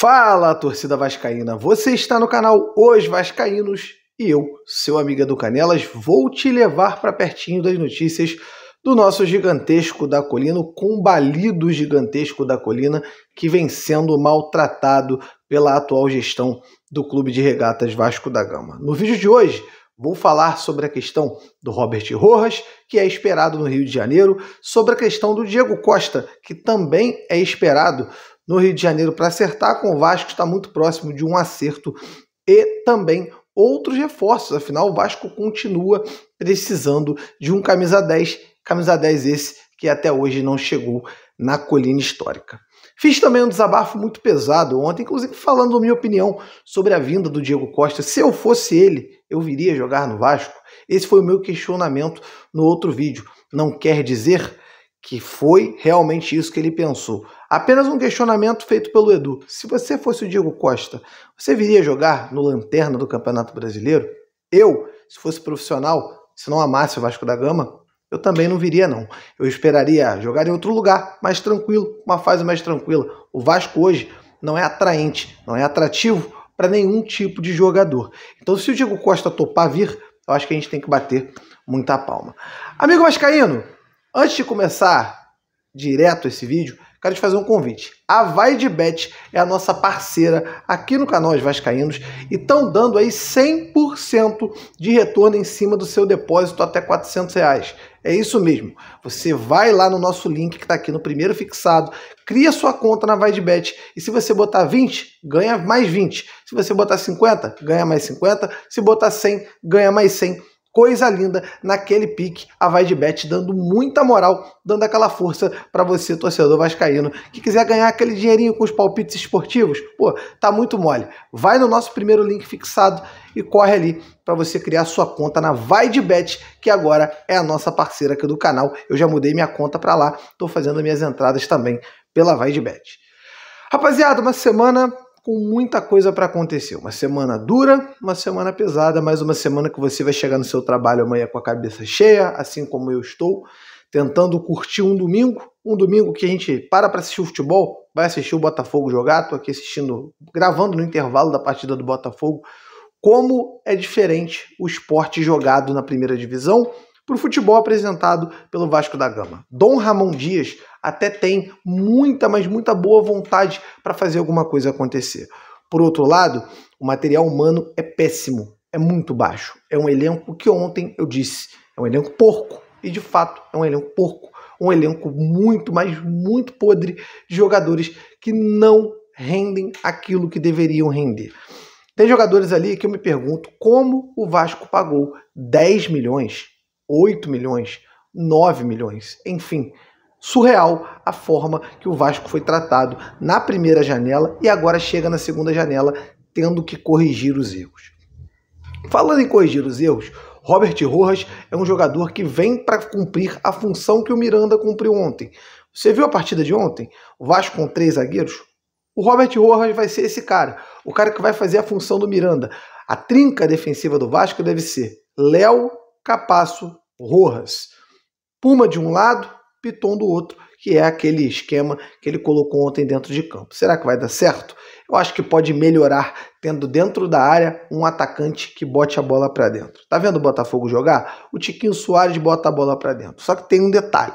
Fala, torcida vascaína! Você está no canal Os Vascaínos e eu, seu amigo do Canelas, vou te levar para pertinho das notícias do nosso gigantesco da colina, o combalido gigantesco da colina, que vem sendo maltratado pela atual gestão do Clube de Regatas Vasco da Gama. No vídeo de hoje, Vou falar sobre a questão do Robert Rojas, que é esperado no Rio de Janeiro, sobre a questão do Diego Costa, que também é esperado no Rio de Janeiro para acertar com o Vasco, está muito próximo de um acerto, e também outros reforços, afinal o Vasco continua precisando de um camisa 10, camisa 10 esse que até hoje não chegou na colina histórica. Fiz também um desabafo muito pesado ontem, inclusive falando minha opinião sobre a vinda do Diego Costa. Se eu fosse ele, eu viria jogar no Vasco? Esse foi o meu questionamento no outro vídeo. Não quer dizer que foi realmente isso que ele pensou. Apenas um questionamento feito pelo Edu. Se você fosse o Diego Costa, você viria jogar no Lanterna do Campeonato Brasileiro? Eu, se fosse profissional, se não amasse o Vasco da Gama, eu também não viria, não. Eu esperaria jogar em outro lugar, mais tranquilo, uma fase mais tranquila. O Vasco hoje não é atraente, não é atrativo para nenhum tipo de jogador. Então, se o Diego Costa topar vir, eu acho que a gente tem que bater muita palma. Amigo Vascaíno, antes de começar direto esse vídeo, quero te fazer um convite. A Vai de Bet é a nossa parceira aqui no canal Os Vascaínos e estão dando aí 100% de retorno em cima do seu depósito até 400 reais. É isso mesmo. Você vai lá no nosso link que está aqui no primeiro fixado, cria sua conta na VaiDeBet e se você botar 20, ganha mais 20. Se você botar 50, ganha mais 50. Se botar 100, ganha mais 100 Coisa linda naquele pique, a Vai de Bet dando muita moral, dando aquela força para você, torcedor vascaíno, que quiser ganhar aquele dinheirinho com os palpites esportivos. Pô, tá muito mole. Vai no nosso primeiro link fixado e corre ali para você criar sua conta na Vai de Bet, que agora é a nossa parceira aqui do canal. Eu já mudei minha conta para lá, estou fazendo minhas entradas também pela Vai de Bet. Rapaziada, uma semana com muita coisa para acontecer. Uma semana dura, uma semana pesada, mas uma semana que você vai chegar no seu trabalho amanhã com a cabeça cheia, assim como eu estou, tentando curtir um domingo, um domingo que a gente para para assistir o futebol, vai assistir o Botafogo jogar, tô aqui assistindo, gravando no intervalo da partida do Botafogo. Como é diferente o esporte jogado na primeira divisão para o futebol apresentado pelo Vasco da Gama. Dom Ramon Dias até tem muita, mas muita boa vontade para fazer alguma coisa acontecer. Por outro lado, o material humano é péssimo, é muito baixo. É um elenco que ontem eu disse, é um elenco porco. E de fato é um elenco porco. Um elenco muito, mas muito podre de jogadores que não rendem aquilo que deveriam render. Tem jogadores ali que eu me pergunto como o Vasco pagou 10 milhões 8 milhões, 9 milhões, enfim. Surreal a forma que o Vasco foi tratado na primeira janela e agora chega na segunda janela tendo que corrigir os erros. Falando em corrigir os erros, Robert Rojas é um jogador que vem para cumprir a função que o Miranda cumpriu ontem. Você viu a partida de ontem? O Vasco com três zagueiros? O Robert Rojas vai ser esse cara, o cara que vai fazer a função do Miranda. A trinca defensiva do Vasco deve ser Léo, Capasso Rojas. Puma de um lado, Piton do outro, que é aquele esquema que ele colocou ontem dentro de campo. Será que vai dar certo? Eu acho que pode melhorar tendo dentro da área um atacante que bote a bola para dentro. Tá vendo o Botafogo jogar? O Tiquinho Soares bota a bola para dentro. Só que tem um detalhe.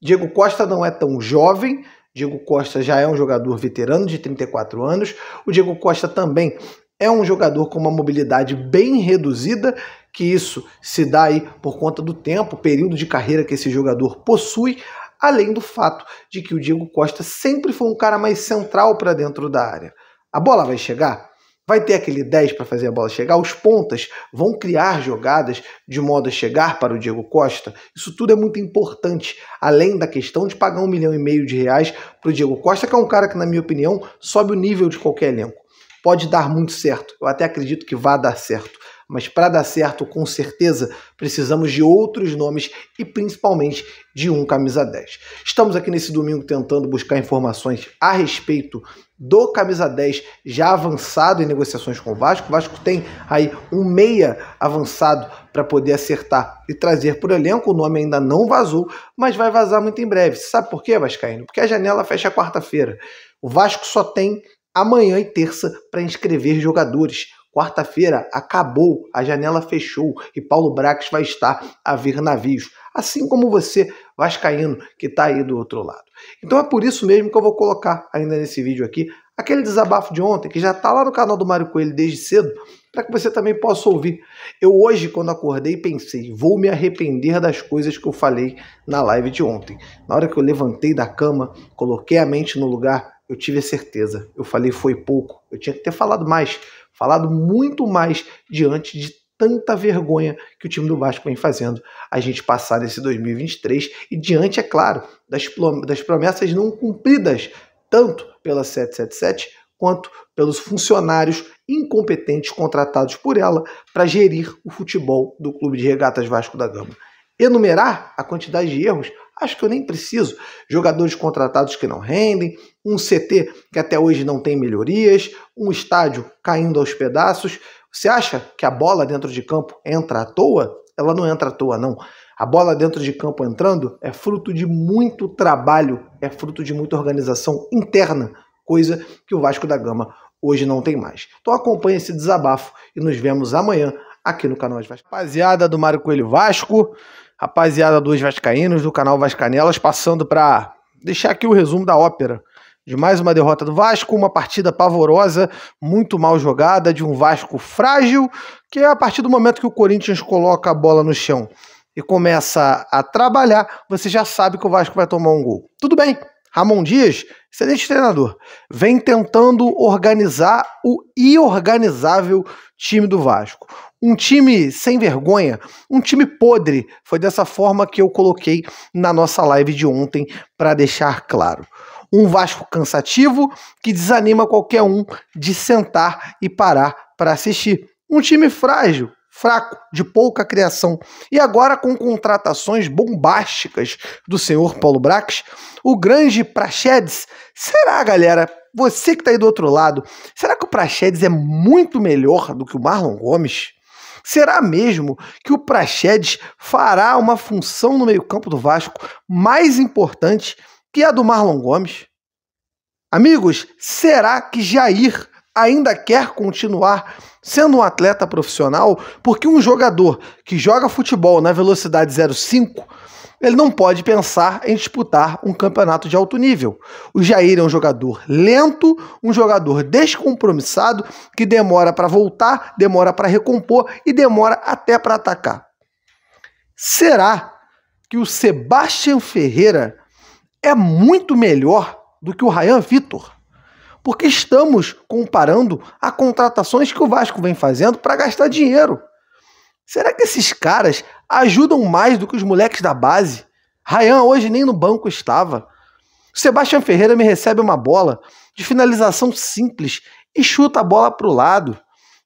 Diego Costa não é tão jovem, Diego Costa já é um jogador veterano de 34 anos. O Diego Costa também é um jogador com uma mobilidade bem reduzida que isso se dá aí por conta do tempo, período de carreira que esse jogador possui, além do fato de que o Diego Costa sempre foi um cara mais central para dentro da área. A bola vai chegar? Vai ter aquele 10 para fazer a bola chegar? Os pontas vão criar jogadas de modo a chegar para o Diego Costa? Isso tudo é muito importante, além da questão de pagar um milhão e meio de reais para o Diego Costa, que é um cara que, na minha opinião, sobe o nível de qualquer elenco. Pode dar muito certo, eu até acredito que vá dar certo. Mas para dar certo, com certeza, precisamos de outros nomes e principalmente de um camisa 10. Estamos aqui nesse domingo tentando buscar informações a respeito do camisa 10 já avançado em negociações com o Vasco. O Vasco tem aí um meia avançado para poder acertar e trazer para o elenco. O nome ainda não vazou, mas vai vazar muito em breve. Sabe por quê, Vascaíno? Porque a janela fecha quarta-feira. O Vasco só tem amanhã e terça para inscrever jogadores. Quarta-feira acabou, a janela fechou e Paulo Brax vai estar a ver navios, assim como você, Vascaíno, que está aí do outro lado. Então é por isso mesmo que eu vou colocar ainda nesse vídeo aqui aquele desabafo de ontem, que já está lá no canal do Mário Coelho desde cedo, para que você também possa ouvir. Eu hoje, quando acordei, pensei, vou me arrepender das coisas que eu falei na live de ontem. Na hora que eu levantei da cama, coloquei a mente no lugar, eu tive a certeza. Eu falei foi pouco, eu tinha que ter falado mais falado muito mais diante de tanta vergonha que o time do Vasco vem fazendo a gente passar nesse 2023 e diante, é claro, das, promessas não cumpridas, tanto pela 777 quanto pelos funcionários incompetentes contratados por ela para gerir o futebol do Clube de Regatas Vasco da Gama enumerar a quantidade de erros, acho que eu nem preciso. Jogadores contratados que não rendem, um CT que até hoje não tem melhorias, um estádio caindo aos pedaços. Você acha que a bola dentro de campo entra à toa? Ela não entra à toa, não. A bola dentro de campo entrando é fruto de muito trabalho, é fruto de muita organização interna, coisa que o Vasco da Gama hoje não tem mais. Então acompanhe esse desabafo e nos vemos amanhã aqui no canal Vasco. Rapaziada do Mário Coelho Vasco, rapaziada dos Vascaínos, do canal Vascanelas, passando para deixar aqui o resumo da ópera. De mais uma derrota do Vasco, uma partida pavorosa, muito mal jogada, de um Vasco frágil, que é a partir do momento que o Corinthians coloca a bola no chão e começa a trabalhar, você já sabe que o Vasco vai tomar um gol. Tudo bem, Ramon Dias, excelente treinador, vem tentando organizar o iorganizável time do Vasco. Um time sem vergonha, um time podre. Foi dessa forma que eu coloquei na nossa live de ontem para deixar claro. Um Vasco cansativo que desanima qualquer um de sentar e parar para assistir. Um time frágil, fraco, de pouca criação. E agora, com contratações bombásticas do senhor Paulo Brax, o grande Praxedes, será, galera, você que está aí do outro lado, será que o Praxedes é muito melhor do que o Marlon Gomes? Será mesmo que o Praxedes fará uma função no meio-campo do Vasco mais importante que a do Marlon Gomes? Amigos, será que Jair ainda quer continuar sendo um atleta profissional, porque um jogador que joga futebol na velocidade 05 ele não pode pensar em disputar um campeonato de alto nível. O Jair é um jogador lento, um jogador descompromissado que demora para voltar, demora para recompor e demora até para atacar. Será que o Sebastian Ferreira é muito melhor do que o Ryan Vitor? porque estamos comparando a contratações que o Vasco vem fazendo para gastar dinheiro. Será que esses caras ajudam mais do que os moleques da base? Rayan hoje nem no banco estava. O Sebastião Ferreira me recebe uma bola de finalização simples e chuta a bola para o lado.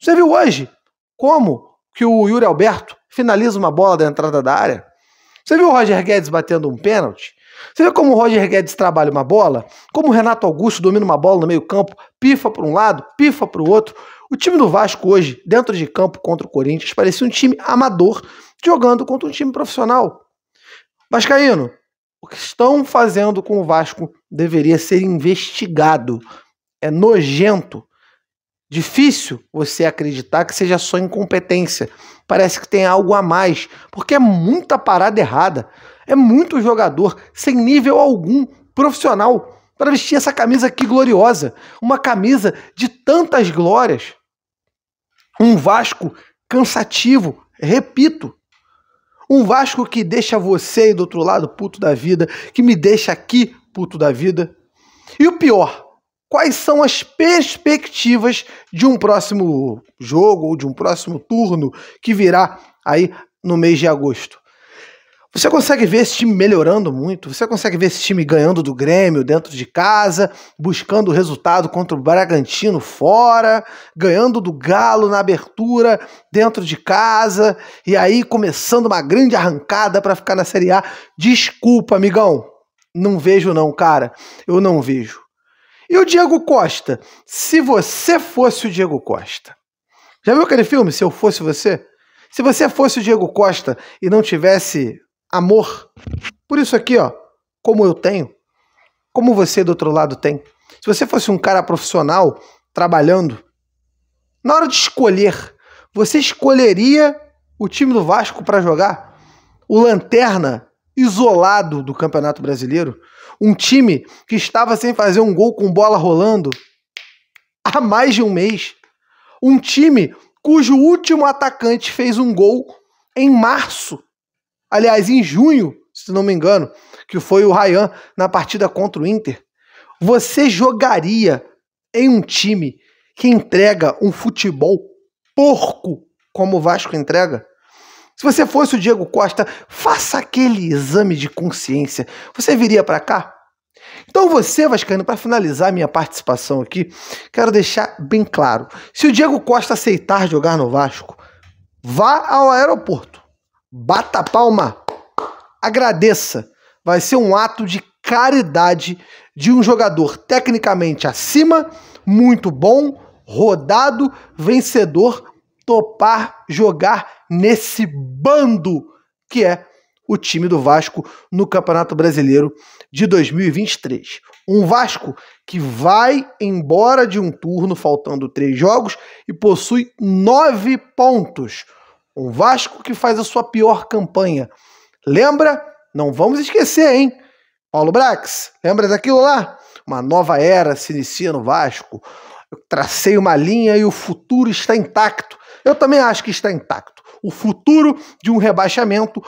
Você viu hoje como que o Yuri Alberto finaliza uma bola da entrada da área? Você viu o Roger Guedes batendo um pênalti? Você vê como o Roger Guedes trabalha uma bola, como o Renato Augusto domina uma bola no meio-campo, pifa para um lado, pifa para o outro. O time do Vasco hoje, dentro de campo contra o Corinthians, parecia um time amador jogando contra um time profissional. Vascaíno, o que estão fazendo com o Vasco deveria ser investigado. É nojento. Difícil você acreditar que seja só incompetência. Parece que tem algo a mais, porque é muita parada errada. É muito jogador sem nível algum profissional para vestir essa camisa aqui gloriosa, uma camisa de tantas glórias. Um Vasco cansativo, repito. Um Vasco que deixa você aí do outro lado puto da vida, que me deixa aqui puto da vida. E o pior, quais são as perspectivas de um próximo jogo ou de um próximo turno que virá aí no mês de agosto? Você consegue ver esse time melhorando muito? Você consegue ver esse time ganhando do Grêmio dentro de casa, buscando o resultado contra o Bragantino fora, ganhando do Galo na abertura dentro de casa e aí começando uma grande arrancada para ficar na Série A? Desculpa, amigão. Não vejo não, cara. Eu não vejo. E o Diego Costa? Se você fosse o Diego Costa. Já viu aquele filme Se eu fosse você? Se você fosse o Diego Costa e não tivesse amor. Por isso aqui, ó, como eu tenho, como você do outro lado tem. Se você fosse um cara profissional trabalhando, na hora de escolher, você escolheria o time do Vasco para jogar? O Lanterna isolado do Campeonato Brasileiro, um time que estava sem fazer um gol com bola rolando há mais de um mês, um time cujo último atacante fez um gol em março aliás, em junho, se não me engano, que foi o Ryan na partida contra o Inter, você jogaria em um time que entrega um futebol porco como o Vasco entrega? Se você fosse o Diego Costa, faça aquele exame de consciência. Você viria para cá? Então você, Vascaíno, para finalizar minha participação aqui, quero deixar bem claro. Se o Diego Costa aceitar jogar no Vasco, vá ao aeroporto bata a palma, agradeça. Vai ser um ato de caridade de um jogador tecnicamente acima, muito bom, rodado, vencedor, topar jogar nesse bando que é o time do Vasco no Campeonato Brasileiro de 2023. Um Vasco que vai embora de um turno faltando três jogos e possui nove pontos. Um Vasco que faz a sua pior campanha. Lembra? Não vamos esquecer, hein? Paulo Brax, lembra daquilo lá? Uma nova era se inicia no Vasco. Eu tracei uma linha e o futuro está intacto. Eu também acho que está intacto. O futuro de um rebaixamento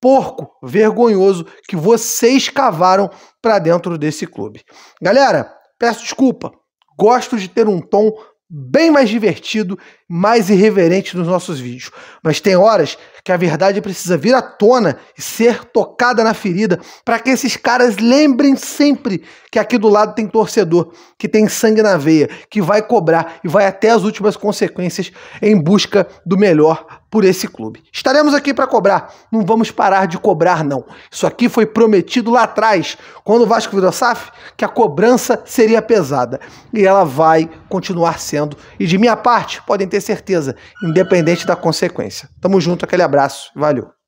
porco, vergonhoso que vocês cavaram para dentro desse clube. Galera, peço desculpa. Gosto de ter um tom bem mais divertido, mais irreverente nos nossos vídeos. Mas tem horas que a verdade precisa vir à tona e ser tocada na ferida para que esses caras lembrem sempre que aqui do lado tem torcedor, que tem sangue na veia, que vai cobrar e vai até as últimas consequências em busca do melhor por esse clube. Estaremos aqui para cobrar, não vamos parar de cobrar não. Isso aqui foi prometido lá atrás, quando o Vasco virou SAF, que a cobrança seria pesada e ela vai continuar sendo. E de minha parte, podem ter certeza, independente da consequência. Tamo junto, aquele abraço, valeu.